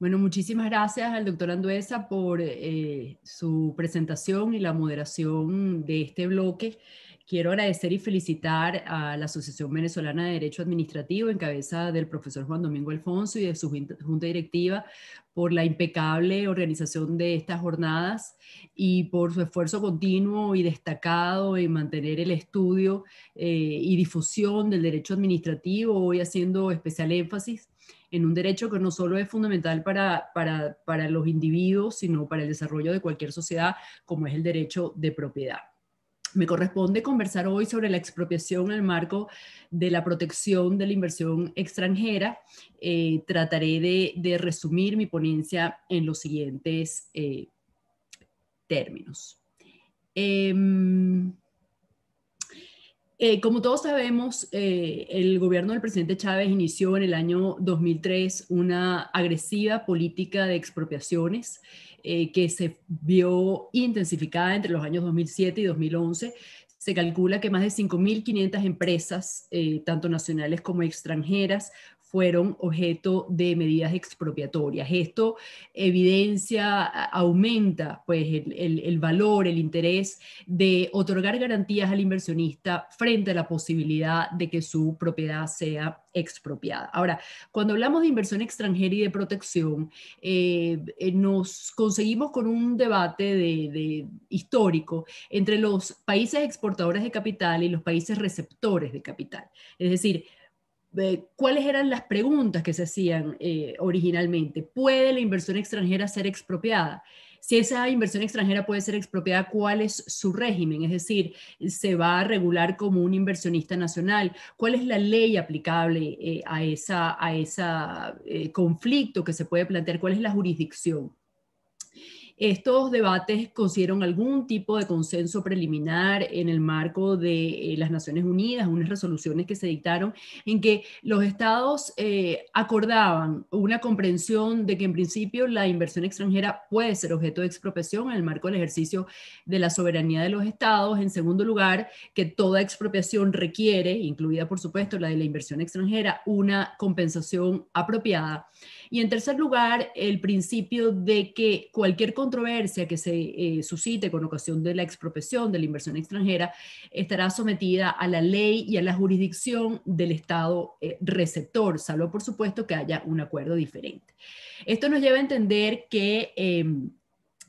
Bueno, muchísimas gracias al doctor Anduesa por eh, su presentación y la moderación de este bloque. Quiero agradecer y felicitar a la Asociación Venezolana de Derecho Administrativo en cabeza del profesor Juan Domingo Alfonso y de su junta directiva por la impecable organización de estas jornadas y por su esfuerzo continuo y destacado en mantener el estudio eh, y difusión del derecho administrativo, hoy haciendo especial énfasis en un derecho que no solo es fundamental para, para, para los individuos, sino para el desarrollo de cualquier sociedad, como es el derecho de propiedad. Me corresponde conversar hoy sobre la expropiación en el marco de la protección de la inversión extranjera. Eh, trataré de, resumir mi ponencia en los siguientes eh, términos. Eh, eh, como todos sabemos, eh, el gobierno del presidente Chávez inició en el año 2003 una agresiva política de expropiaciones eh, que se vio intensificada entre los años 2007 y 2011. Se calcula que más de 5.500 empresas, tanto nacionales como extranjeras, fueron objeto de medidas expropiatorias. Esto evidencia, aumenta pues, el, valor, el interés de otorgar garantías al inversionista frente a la posibilidad de que su propiedad sea expropiada. Ahora, cuando hablamos de inversión extranjera y de protección, eh, eh, nos conseguimos con un debate histórico entre los países exportadores de capital y los países receptores de capital. Es decir, eh, cuáles eran las preguntas que se hacían eh, originalmente. ¿Puede la inversión extranjera ser expropiada? Si esa inversión extranjera puede ser expropiada, ¿cuál es su régimen? Es decir, ¿se va a regular como un inversionista nacional? ¿Cuál es la ley aplicable a eh, ese a esa, conflicto que se puede plantear? ¿Cuál es la jurisdicción? Estos debates consiguieron algún tipo de consenso preliminar en el marco de eh, las Naciones Unidas, unas resoluciones que se dictaron en que los estados eh, acordaban una comprensión de que en principio la inversión extranjera puede ser objeto de expropiación en el marco del ejercicio de la soberanía de los estados. En segundo lugar, que toda expropiación requiere, incluida por supuesto la de la inversión extranjera, una compensación apropiada. Y en tercer lugar, el principio de que cualquier controversia que se eh, suscite con ocasión de la expropiación, de la inversión extranjera, estará sometida a la ley y a la jurisdicción del Estado eh, receptor, salvo por supuesto que haya un acuerdo diferente. Esto nos lleva a entender que... Em,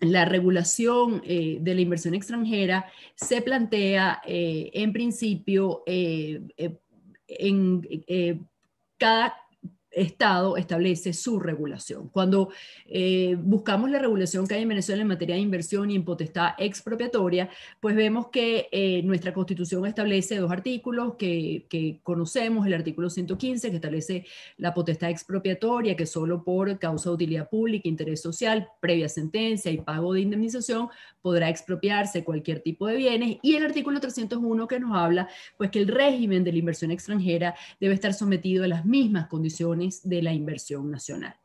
la regulación eh, de la inversión extranjera se plantea en principio en cada Estado establece su regulación. Cuando eh, buscamos la regulación que hay en Venezuela en materia de inversión y en potestad expropiatoria, pues vemos que eh, nuestra constitución establece dos artículos que, que, conocemos, el artículo 115 que establece la potestad expropiatoria, que solo por causa de utilidad pública, interés social, previa sentencia y pago de indemnización podrá expropiarse cualquier tipo de bienes, y el artículo 301 que nos habla, pues que el régimen de la inversión extranjera debe estar sometido a las mismas condiciones de la inversión nacional.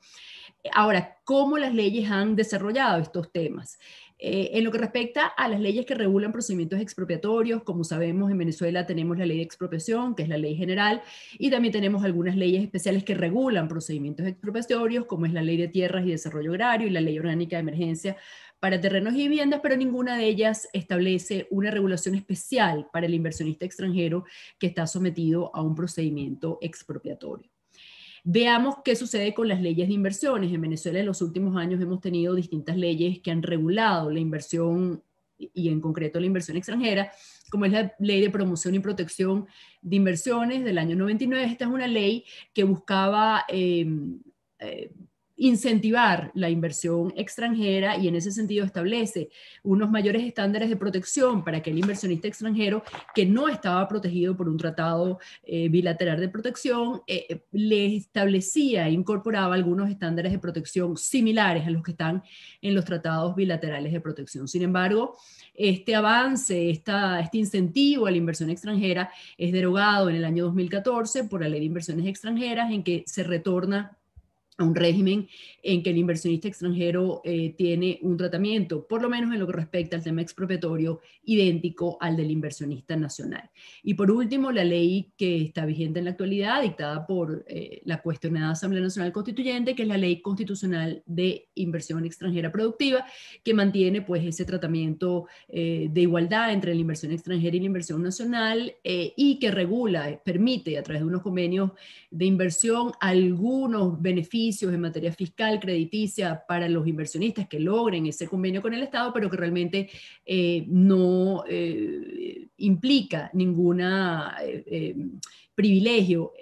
Ahora, ¿cómo las leyes han desarrollado estos temas? Eh, en lo que respecta a las leyes que regulan procedimientos expropiatorios, como sabemos en Venezuela tenemos la ley de expropiación, que es la ley general, y también tenemos algunas leyes especiales que regulan procedimientos expropiatorios, como es la ley de tierras y desarrollo agrario y la ley orgánica de emergencia para terrenos y viviendas, pero ninguna de ellas establece una regulación especial para el inversionista extranjero que está sometido a un procedimiento expropiatorio. Veamos qué sucede con las leyes de inversiones. En Venezuela en los últimos años hemos tenido distintas leyes que han regulado la inversión y en concreto la inversión extranjera, como es la ley de promoción y protección de inversiones del año 99. Esta es una ley que buscaba... Eh, eh, incentivar la inversión extranjera y en ese sentido establece unos mayores estándares de protección para que el inversionista extranjero que no estaba protegido por un tratado eh, bilateral de protección eh, eh, le establecía e incorporaba algunos estándares de protección similares a los que están en los tratados bilaterales de protección. Sin embargo, este avance, este incentivo a la inversión extranjera es derogado en el año 2014 por la Ley de Inversiones Extranjeras en que se retorna a un régimen en que el inversionista extranjero eh, tiene un tratamiento, por lo menos en lo que respecta al tema expropiatorio, idéntico al del inversionista nacional. Y por último, la ley que está vigente en la actualidad, dictada por eh, la cuestionada Asamblea Nacional Constituyente, que es la Ley Constitucional de Inversión Extranjera Productiva, que mantiene pues ese tratamiento eh, de igualdad entre la inversión extranjera y la inversión nacional y que regula, permite a través de unos convenios de inversión algunos beneficios en materia fiscal, crediticia para los inversionistas que logren ese convenio con el Estado, pero que realmente eh, no eh, implica ninguna eh, privilegio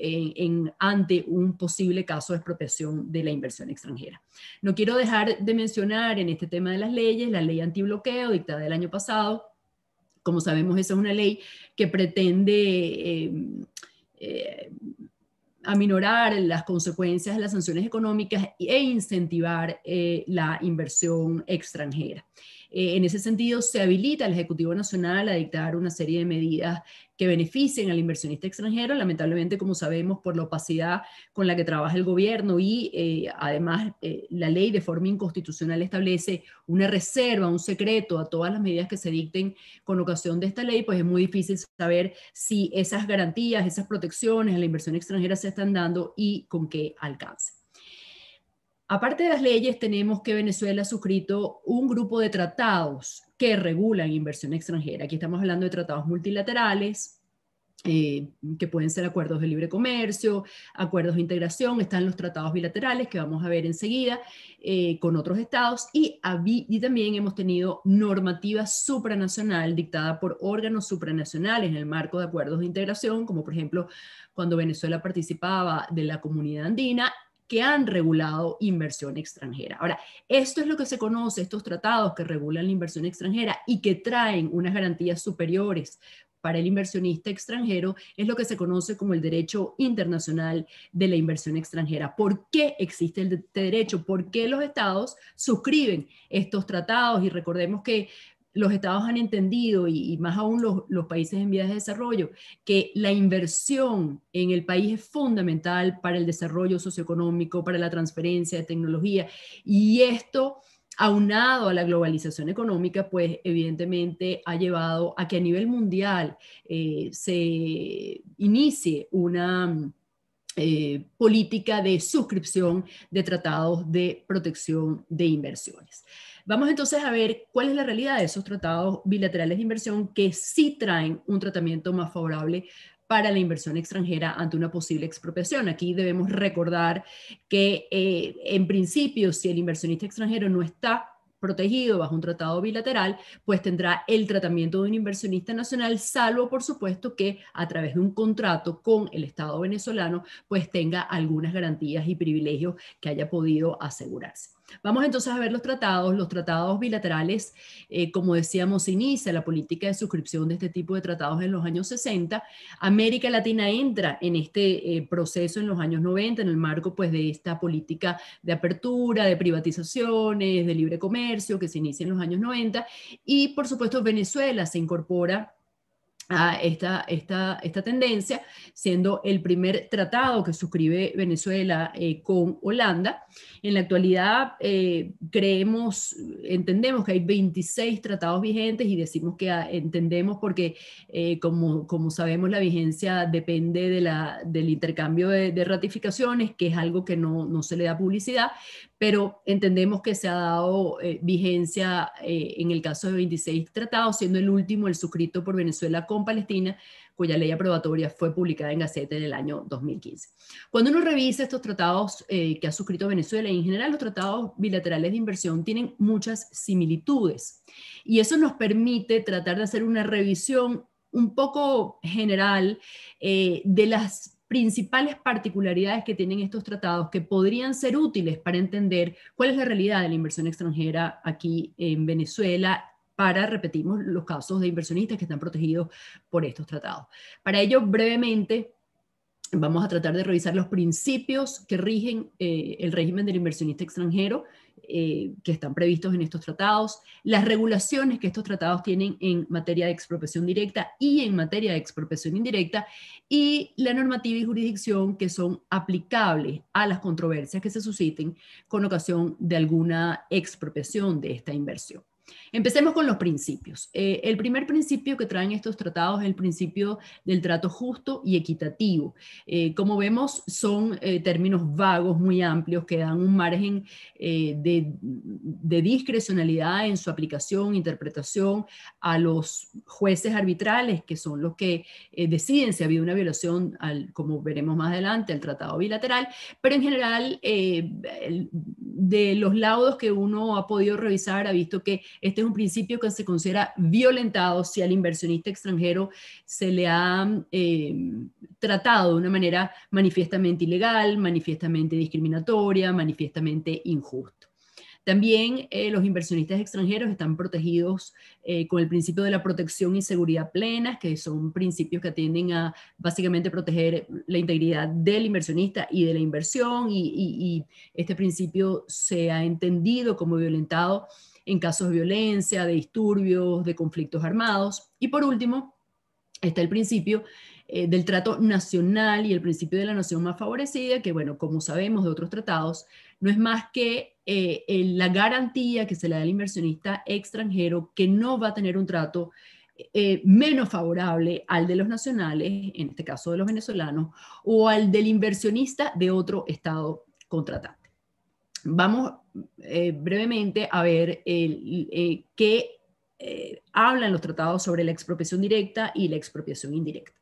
ante un posible caso de expropiación de la inversión extranjera. No quiero dejar de mencionar en este tema de las leyes la ley antibloqueo dictada el año pasado. Como sabemos, esa es una ley que pretende aminorar las consecuencias de las sanciones económicas e incentivar eh, la inversión extranjera. Eh, en ese sentido, se habilita al Ejecutivo Nacional a dictar una serie de medidas que beneficien al inversionista extranjero, lamentablemente, como sabemos, por la opacidad con la que trabaja el gobierno y eh, además eh, la ley de forma inconstitucional establece una reserva, un secreto a todas las medidas que se dicten con ocasión de esta ley, pues es muy difícil saber si esas garantías, esas protecciones a la inversión extranjera se están dando y con qué alcance. Aparte de las leyes, tenemos que Venezuela ha suscrito un grupo de tratados que regulan inversión extranjera. Aquí estamos hablando de tratados multilaterales, eh, que pueden ser acuerdos de libre comercio, acuerdos de integración, están los tratados bilaterales que vamos a ver enseguida eh, con otros estados y, y también hemos tenido normativa supranacional dictada por órganos supranacionales en el marco de acuerdos de integración, como por ejemplo cuando Venezuela participaba de la comunidad andina que han regulado inversión extranjera. Ahora, esto es lo que se conoce, estos tratados que regulan la inversión extranjera y que traen unas garantías superiores para el inversionista extranjero es lo que se conoce como el derecho internacional de la inversión extranjera. ¿Por qué existe este derecho? ¿Por qué los estados suscriben estos tratados? Y recordemos que los estados han entendido, y, más aún los, países en vías de desarrollo, que la inversión en el país es fundamental para el desarrollo socioeconómico, para la transferencia de tecnología, y esto aunado a la globalización económica, pues evidentemente ha llevado a que a nivel mundial eh, se inicie una... Eh, política de suscripción de tratados de protección de inversiones. Vamos entonces a ver cuál es la realidad de esos tratados bilaterales de inversión que sí traen un tratamiento más favorable para la inversión extranjera ante una posible expropiación. Aquí debemos recordar que eh, en principio si el inversionista extranjero no está protegido bajo un tratado bilateral, pues tendrá el tratamiento de un inversionista nacional, salvo por supuesto que a través de un contrato con el Estado venezolano, pues tenga algunas garantías y privilegios que haya podido asegurarse. Vamos entonces a ver los tratados. Los tratados bilaterales, eh, como decíamos, se inicia la política de suscripción de este tipo de tratados en los años 60. América Latina entra en este eh, proceso en los años 90 en el marco pues, de esta política de apertura, de privatizaciones, de libre comercio que se inicia en los años 90. Y por supuesto Venezuela se incorpora esta, esta, esta, tendencia, siendo el primer tratado que suscribe Venezuela eh, con Holanda. En la actualidad eh, creemos, entendemos que hay 26 tratados vigentes y decimos que ah, entendemos porque, eh, como, como, sabemos, la vigencia depende de la, del intercambio de, de, ratificaciones, que es algo que no, no se le da publicidad, pero entendemos que se ha dado eh, vigencia eh, en el caso de 26 tratados, siendo el último el suscrito por Venezuela con Palestina, cuya ley aprobatoria fue publicada en Gaceta en el año 2015. Cuando uno revisa estos tratados eh, que ha suscrito Venezuela, en general los tratados bilaterales de inversión tienen muchas similitudes, y eso nos permite tratar de hacer una revisión un poco general de las principales particularidades que tienen estos tratados que podrían ser útiles para entender cuál es la realidad de la inversión extranjera aquí en Venezuela para, repetimos, los casos de inversionistas que están protegidos por estos tratados. Para ello, brevemente, Vamos a tratar de revisar los principios que rigen eh, el régimen del inversionista extranjero eh, que están previstos en estos tratados, las regulaciones que estos tratados tienen en materia de expropiación directa y en materia de expropiación indirecta, y la normativa y jurisdicción que son aplicables a las controversias que se susciten con ocasión de alguna expropiación de esta inversión. Empecemos con los principios. Eh, el primer principio que traen estos tratados es el principio del trato justo y equitativo. Eh, como vemos, son eh, términos vagos, muy amplios, que dan un margen de, discrecionalidad en su aplicación, interpretación a los jueces arbitrales, que son los que deciden si ha habido una violación, como veremos más adelante, al tratado bilateral. Pero en general, de los laudos que uno ha podido revisar, ha visto que este es un principio que se considera violentado si al inversionista extranjero se le ha eh, tratado de una manera manifiestamente ilegal, manifiestamente discriminatoria, manifiestamente injusto. También eh, los inversionistas extranjeros están protegidos eh, con el principio de la protección y seguridad plenas, que son principios que atienden a básicamente proteger la integridad del inversionista y de la inversión, y, y este principio se ha entendido como violentado en casos de violencia, de disturbios, de conflictos armados. Y por último, está el principio eh, del trato nacional y el principio de la nación más favorecida, que bueno, como sabemos de otros tratados, no es más que eh, la garantía que se le da al inversionista extranjero que no va a tener un trato eh, menos favorable al de los nacionales, en este caso de los venezolanos, o al del inversionista de otro estado contratado vamos eh, brevemente a ver eh, qué eh, hablan los tratados sobre la expropiación directa y la expropiación indirecta.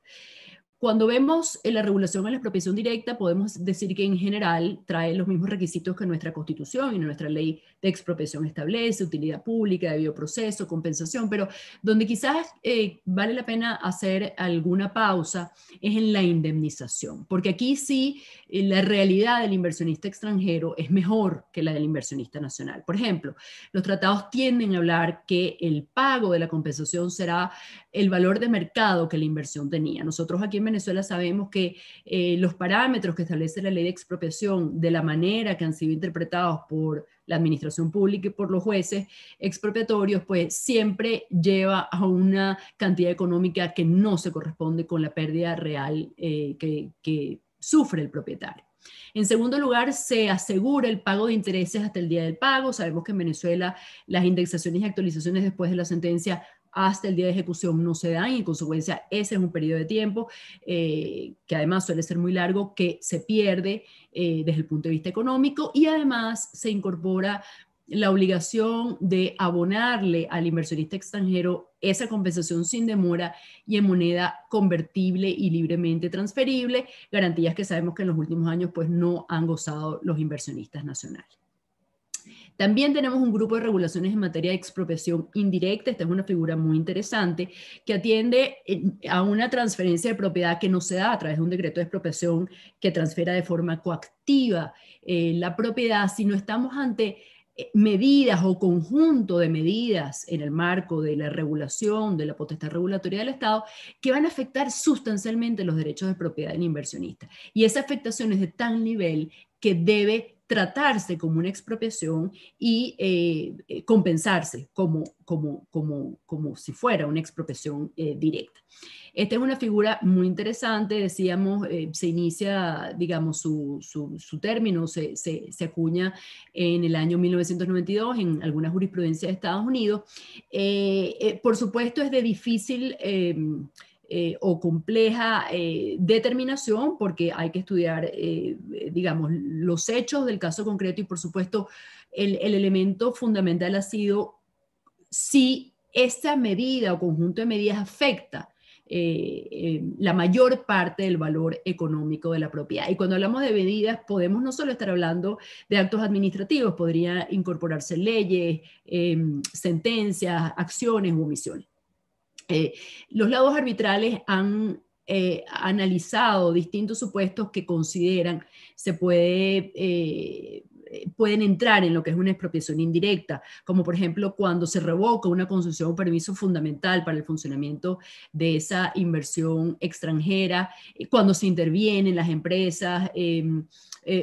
Cuando vemos eh, la regulación en la expropiación directa, podemos decir que en general trae los mismos requisitos que nuestra constitución y nuestra ley de expropiación establece, utilidad pública, debido proceso, compensación, pero donde quizás eh, vale la pena hacer alguna pausa es en la indemnización, porque aquí sí eh, la realidad del inversionista extranjero es mejor que la del inversionista nacional. Por ejemplo, los tratados tienden a hablar que el pago de la compensación será el valor de mercado que la inversión tenía. Nosotros aquí en Venezuela sabemos que eh, los parámetros que establece la ley de expropiación, de la manera que han sido interpretados por la administración pública y por los jueces expropiatorios, pues siempre lleva a una cantidad económica que no se corresponde con la pérdida real eh, que, que sufre el propietario. En segundo lugar, se asegura el pago de intereses hasta el día del pago. Sabemos que en Venezuela las indexaciones y actualizaciones después de la sentencia hasta el día de ejecución no se dan y en consecuencia ese es un periodo de tiempo eh, que además suele ser muy largo que se pierde eh, desde el punto de vista económico y además se incorpora la obligación de abonarle al inversionista extranjero esa compensación sin demora y en moneda convertible y libremente transferible, garantías que sabemos que en los últimos años pues no han gozado los inversionistas nacionales. También tenemos un grupo de regulaciones en materia de expropiación indirecta, esta es una figura muy interesante, que atiende eh, a una transferencia de propiedad que no se da a través de un decreto de expropiación que transfiera de forma coactiva eh, la propiedad, sino estamos ante eh, medidas o conjunto de medidas en el marco de la regulación, de la potestad regulatoria del Estado, que van a afectar sustancialmente los derechos de propiedad del inversionista. Y esa afectación es de tal nivel que debe tratarse como una expropiación y eh, eh, compensarse como, como, como, como si fuera una expropiación eh, directa. Esta es una figura muy interesante, decíamos, se inicia, digamos, su, término, se, se, acuña en el año 1992 en alguna jurisprudencia de Estados Unidos. por supuesto, es de difícil eh, o compleja eh, determinación porque hay que estudiar, eh, digamos, los hechos del caso concreto y por supuesto el, elemento fundamental ha sido si esta medida o conjunto de medidas afecta la mayor parte del valor económico de la propiedad. Y cuando hablamos de medidas, podemos no solo estar hablando de actos administrativos, podría incorporarse leyes, em, sentencias, acciones u omisiones. Eh, los lados arbitrales han eh, analizado distintos supuestos que consideran se puede, eh, pueden entrar en lo que es una expropiación indirecta, como por ejemplo cuando se revoca una concesión o permiso fundamental para el funcionamiento de esa inversión extranjera, cuando se intervienen las empresas, em,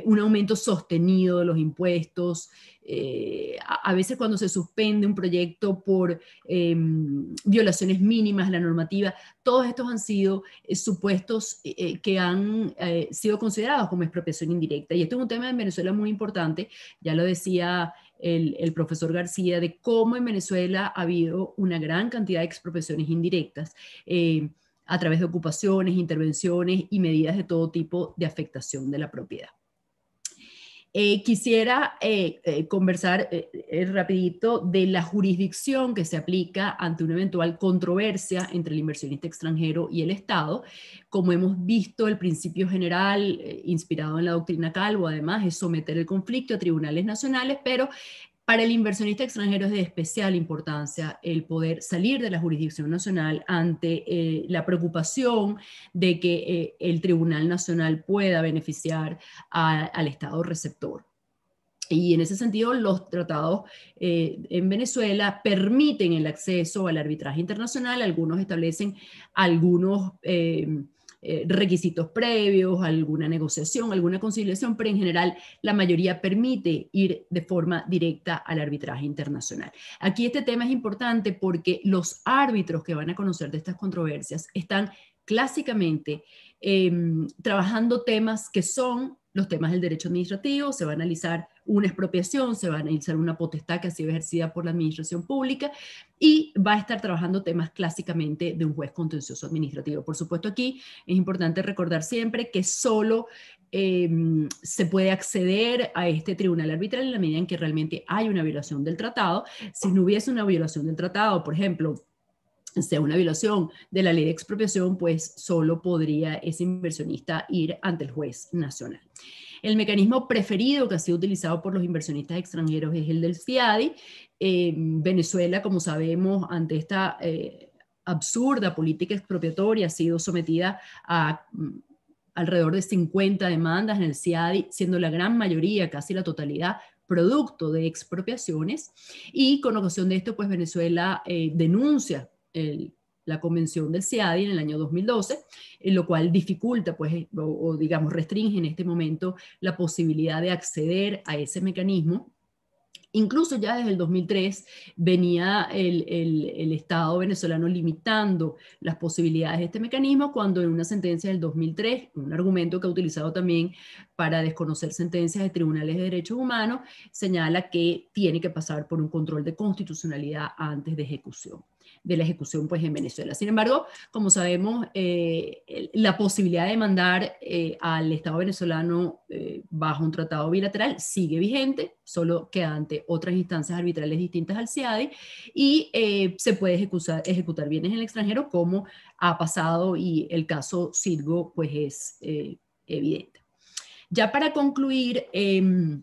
un aumento sostenido de los impuestos. Eh, a, veces cuando se suspende un proyecto por em, violaciones mínimas a la normativa, todos estos han sido eh, supuestos eh, que han sido considerados como expropiación indirecta. Y esto es un tema en Venezuela muy importante, ya lo decía el, profesor García, de cómo en Venezuela ha habido una gran cantidad de expropiaciones indirectas a través de ocupaciones, intervenciones y medidas de todo tipo de afectación de la propiedad. Eh, quisiera eh, eh, conversar rapidito de la jurisdicción que se aplica ante una eventual controversia entre el inversionista extranjero y el Estado. Como hemos visto, el principio general, inspirado en la doctrina Calvo, además, es someter el conflicto a tribunales nacionales, pero para el inversionista extranjero es de especial importancia el poder salir de la jurisdicción nacional ante eh, la preocupación de que eh, el Tribunal Nacional pueda beneficiar al Estado receptor. Y en ese sentido, los tratados eh, en Venezuela permiten el acceso al arbitraje internacional. Algunos establecen algunos, eh, eh, requisitos previos, alguna negociación, alguna conciliación, pero en general la mayoría permite ir de forma directa al arbitraje internacional. Aquí este tema es importante porque los árbitros que van a conocer de estas controversias están clásicamente em, trabajando temas que son los temas del derecho administrativo, se va a analizar una expropiación, se va a analizar una potestad que ha sido ejercida por la administración pública y va a estar trabajando temas clásicamente de un juez contencioso administrativo. Por supuesto, aquí es importante recordar siempre que solo em, se puede acceder a este tribunal arbitral en la medida en que realmente hay una violación del tratado. Si no hubiese una violación del tratado, por ejemplo, sea una violación de la ley de expropiación, pues solo podría ese inversionista ir ante el juez nacional. El mecanismo preferido que ha sido utilizado por los inversionistas extranjeros es el del FIADI. Eh, Venezuela, como sabemos, ante esta eh, absurda política expropiatoria ha sido sometida a mm, alrededor de 50 demandas en el CIADI, siendo la gran mayoría, casi la totalidad, producto de expropiaciones. Y con ocasión de esto, pues Venezuela eh, denuncia la convención del CIADI en el año 2012, eh, lo cual dificulta, pues, eh, o, digamos, restringe en este momento la posibilidad de acceder a ese mecanismo. Incluso ya desde el 2003 venía el, el Estado venezolano limitando las posibilidades de este mecanismo cuando en una sentencia del 2003, un argumento que ha utilizado también para desconocer sentencias de tribunales de derechos humanos, señala que tiene que pasar por un control de constitucionalidad antes de ejecución de la ejecución pues, en Venezuela. Sin embargo, como sabemos, eh, la posibilidad de mandar eh, al Estado venezolano eh, bajo un tratado bilateral sigue vigente, solo que ante otras instancias arbitrales distintas al CIADI, e y se puede ejecutar, bienes en el extranjero, como ha pasado y el caso Sirgo pues, es evidente. Ya para concluir, em,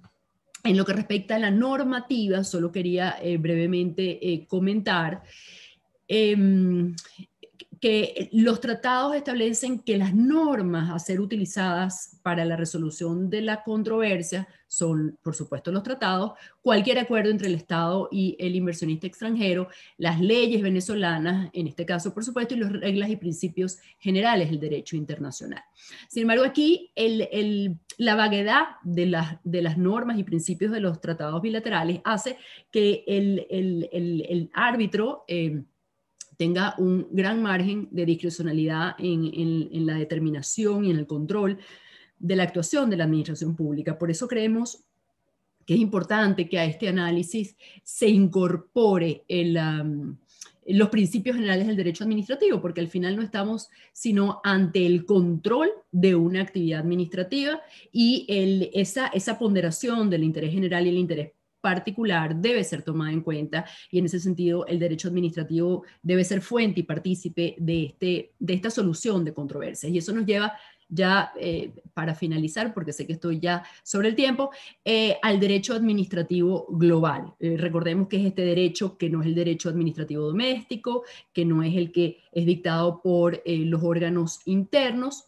en lo que respecta a la normativa, solo quería brevemente comentar Em, que los tratados establecen que las normas a ser utilizadas para la resolución de la controversia son, por supuesto, los tratados, cualquier acuerdo entre el Estado y el inversionista extranjero, las leyes venezolanas, en este caso, por supuesto, y las reglas y principios generales del derecho internacional. Sin embargo, aquí la vaguedad de las, normas y principios de los tratados bilaterales hace que el, árbitro... Em, tenga un gran margen de discrecionalidad en, la determinación y en el control de la actuación de la administración pública. Por eso creemos que es importante que a este análisis se incorpore um, los principios generales del derecho administrativo, porque al final no estamos sino ante el control de una actividad administrativa y esa, esa ponderación del interés general y el interés particular debe ser tomada en cuenta y en ese sentido el derecho administrativo debe ser fuente y partícipe de, este, de esta solución de controversias. Y eso nos lleva ya eh, para finalizar, porque sé que estoy ya sobre el tiempo, eh, al derecho administrativo global. Eh, recordemos que es este derecho que no es el derecho administrativo doméstico, que no es el que es dictado por los órganos internos,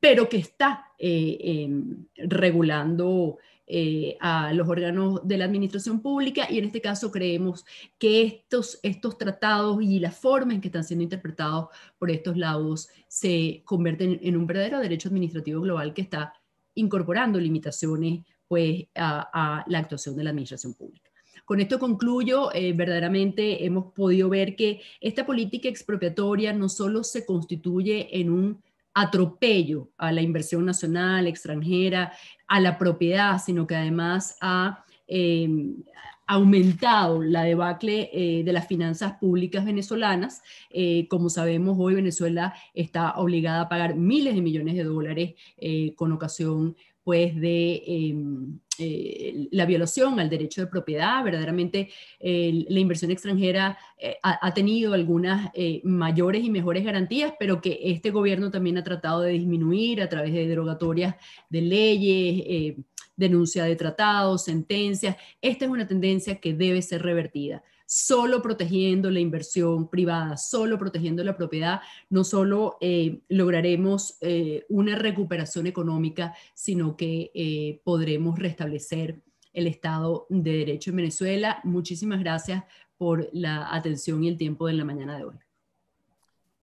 pero que está em, regulando eh, a los órganos de la administración pública y en este caso creemos que estos, estos tratados y las formas en que están siendo interpretados por estos lados se convierten en un verdadero derecho administrativo global que está incorporando limitaciones pues, a, la actuación de la administración pública. Con esto concluyo, eh, verdaderamente hemos podido ver que esta política expropiatoria no solo se constituye en un atropello a la inversión nacional, extranjera, a la propiedad, sino que además ha em, aumentado la debacle eh, de las finanzas públicas venezolanas. Eh, como sabemos, hoy Venezuela está obligada a pagar miles de millones de dólares eh, con ocasión pues, de em, eh, la violación al derecho de propiedad. Verdaderamente eh, la inversión extranjera eh, ha, ha, tenido algunas mayores y mejores garantías, pero que este gobierno también ha tratado de disminuir a través de derogatorias de leyes denuncia de tratados, sentencias. Esta es una tendencia que debe ser revertida solo protegiendo la inversión privada, solo protegiendo la propiedad, no solo eh, lograremos eh, una recuperación económica, sino que eh, podremos restablecer el Estado de Derecho en Venezuela. Muchísimas gracias por la atención y el tiempo de la mañana de hoy.